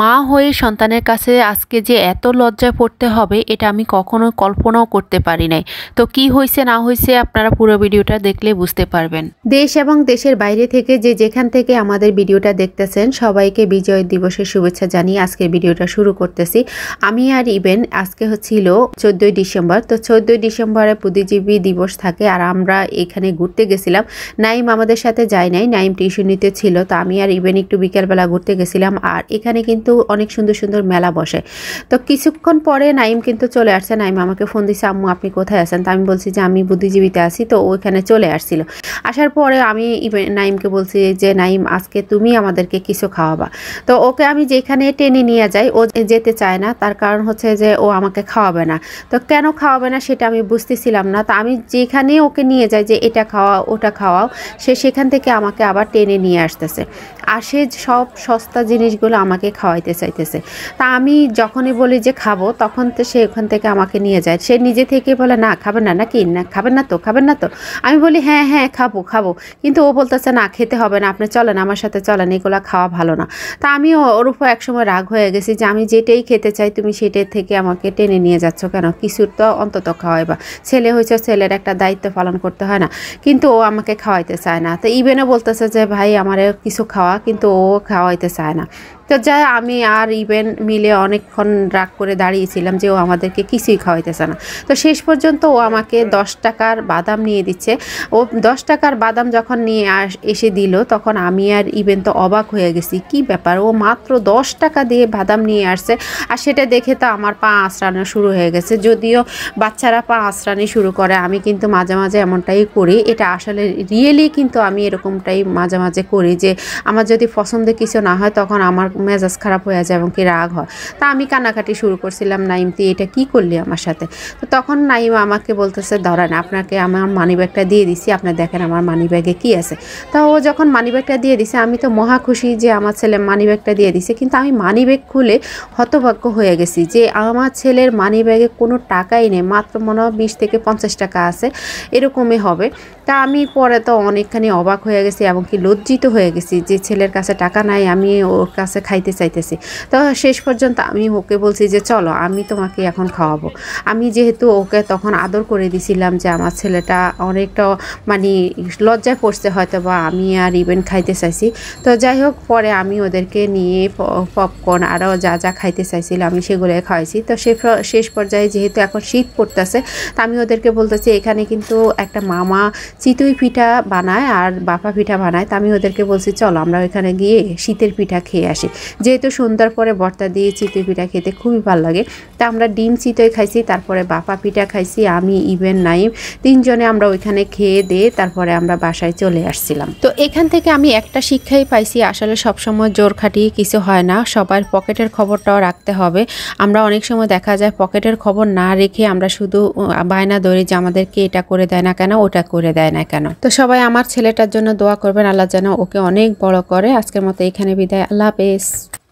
মা হয়ে সন্তানের কাছে আজকে যে এত লজ্জায় পড়তে হবে এটা আমি কখনো কল্পনাও করতে পারি নাই তো কি হয়েছে না হয়েছে আপনারা পুরো ভিডিওটা দেখলে বুঝতে পারবেন দেশ এবং দেশের বাইরে থেকে যে যেখান থেকে আমাদের ভিডিওটা দেখতেছেন সবাইকে বিজয় দিবসের শুভেচ্ছা জানিয়ে আজকের ভিডিওটা শুরু করতেছি আমি আর ইভেন আজকে হচ্ছিল চোদ্দোই ডিসেম্বর তো চোদ্দই ডিসেম্বরে বুদ্ধিজীবী দিবস থাকে আর আমরা এখানে ঘুরতে গেছিলাম নাইম আমাদের সাথে যায় নাই নাইম নিতে ছিল তো আমি আর ইভেন একটু বিকেলবেলা ঘুরতে গেছিলাম আর এখানে কিন্তু কিন্তু অনেক সুন্দর সুন্দর মেলা বসে তো কিছুক্ষণ পরে নাইম কিন্তু চলে আসছে নাইম আমাকে ফোন দিছে আম্মু আপনি কোথায় আছেন তো আমি বলছি যে আমি বুদ্ধিজীবীতে আছি তো ওইখানে চলে আসছিল আসার পরে আমি নাইমকে বলছি যে নাইম আজকে তুমি আমাদেরকে কিছু খাওয়াবা তো ওকে আমি যেখানে টেনে নিয়ে যাই ও যেতে চায় না তার কারণ হচ্ছে যে ও আমাকে খাওয়াবে না তো কেন খাওয়াবে না সেটা আমি বুঝতেছিলাম না তা আমি যেখানে ওকে নিয়ে যাই যে এটা খাওয়া ওটা খাওয়াও সে সেখান থেকে আমাকে আবার টেনে নিয়ে আসতেছে আর সে সব সস্তা জিনিসগুলো আমাকে খাওয়া খাওয়াইতে চাইতেছে তা আমি যখনই বলি যে খাবো তখন তো সে ওখান থেকে আমাকে নিয়ে যায় সে নিজে থেকে বলে না খাবেন না নাকি না খাবেন না তো খাবেন না তো আমি বলি হ্যাঁ হ্যাঁ খাবো খাবো কিন্তু ও বলতেছে না খেতে হবে না আপনি চলেন আমার সাথে চলেন এগুলো খাওয়া ভালো না তা আমি ওর উপর একসময় রাগ হয়ে গেছি যে আমি যেটাই খেতে চাই তুমি সেটাই থেকে আমাকে টেনে নিয়ে যাচ্ছ কেন কিছুর তো অন্তত খাওয়াই বা ছেলে হয়েছে ছেলের একটা দায়িত্ব পালন করতে হয় না কিন্তু ও আমাকে খাওয়াইতে চায় না তো ইভেনও বলতেছে যে ভাই আমার কিছু খাওয়া কিন্তু ও খাওয়াইতে চায় না তো যা আমি আর ইভেন মিলে অনেকক্ষণ রাগ করে দাঁড়িয়েছিলাম যে ও আমাদেরকে কিছুই খাওয়াইতেছে না তো শেষ পর্যন্ত ও আমাকে দশ টাকার বাদাম নিয়ে দিচ্ছে ও দশ টাকার বাদাম যখন নিয়ে আস এসে দিল তখন আমি আর ইভেন তো অবাক হয়ে গেছি কি ব্যাপার ও মাত্র দশ টাকা দিয়ে বাদাম নিয়ে আসছে আর সেটা দেখে তো আমার পা আঁচড়ানো শুরু হয়ে গেছে যদিও বাচ্চারা পা আঁচড়ানি শুরু করে আমি কিন্তু মাঝে মাঝে এমনটাই করি এটা আসলে রিয়েলি কিন্তু আমি এরকমটাই মাঝে মাঝে করি যে আমার যদি পছন্দের কিছু না হয় তখন আমার মেজাজ খারাপ হয়ে যায় এবং কি রাগ হয় তা আমি কানাকাটি শুরু করছিলাম নাইম তুই এটা কি করলি আমার সাথে তো তখন নাইম আমাকে বলতেছে ধরেন আপনাকে আমার মানি ব্যাগটা দিয়ে দিছি আপনার দেখেন আমার মানি ব্যাগে কী আছে তা ও যখন মানি ব্যাগটা দিয়ে দিছে আমি তো মহা খুশি যে আমার ছেলে মানি ব্যাগটা দিয়ে দিছে কিন্তু আমি মানি ব্যাগ খুলে হতভাগ্য হয়ে গেছি যে আমার ছেলের মানি ব্যাগে কোনো টাকাই নেই মাত্র মনে হয় বিশ থেকে পঞ্চাশ টাকা আছে এরকমই হবে তা আমি পরে তো অনেকখানি অবাক হয়ে গেছি এবং কি লজ্জিত হয়ে গেছি যে ছেলের কাছে টাকা নাই আমি ওর কাছে খাইতে চাইতেছি তো শেষ পর্যন্ত আমি ওকে বলছি যে চলো আমি তোমাকে এখন খাওয়াবো আমি যেহেতু ওকে তখন আদর করে দিছিলাম যে আমার ছেলেটা অনেকটা মানে লজ্জায় পড়ছে হয়তো বা আমি আর ইভেন খাইতে চাইছি তো যাই হোক পরে আমি ওদেরকে নিয়ে পপকর্ন আরও যা যা খাইতে চাইছিলাম আমি সেগুলো খাওয়াইছি তো সে শেষ পর্যায়ে যেহেতু এখন শীত পড়তেছে তা আমি ওদেরকে বলতেছি এখানে কিন্তু একটা মামা চিতই পিঠা বানায় আর বাপা পিঠা বানায় তা আমি ওদেরকে বলছি চলো আমরা ওইখানে গিয়ে শীতের পিঠা খেয়ে আসি যেহেতু সন্ধ্যার পরে বর্তা দিয়ে চিতই পিঠা খেতে খুবই ভালো লাগে তা আমরা ডিম চিতই খাইছি তারপরে বাপা পিঠা খাইছি আমি ইভেন নাইম তিনজনে আমরা ওইখানে খেয়ে দিয়ে তারপরে আমরা বাসায় চলে আসছিলাম তো এখান থেকে আমি একটা শিক্ষাই পাইছি আসলে সবসময় জোর খাটি কিছু হয় না সবার পকেটের খবরটাও রাখতে হবে আমরা অনেক সময় দেখা যায় পকেটের খবর না রেখে আমরা শুধু বায়না ধরি যে আমাদেরকে এটা করে দেয় না কেন ওটা করে দেয় না কেন তো সবাই আমার ছেলেটার জন্য দোয়া করবেন আল্লাহ যেন ওকে অনেক বড় করে আজকের মতো এখানে বিদায় আল্লাহ হাফেজ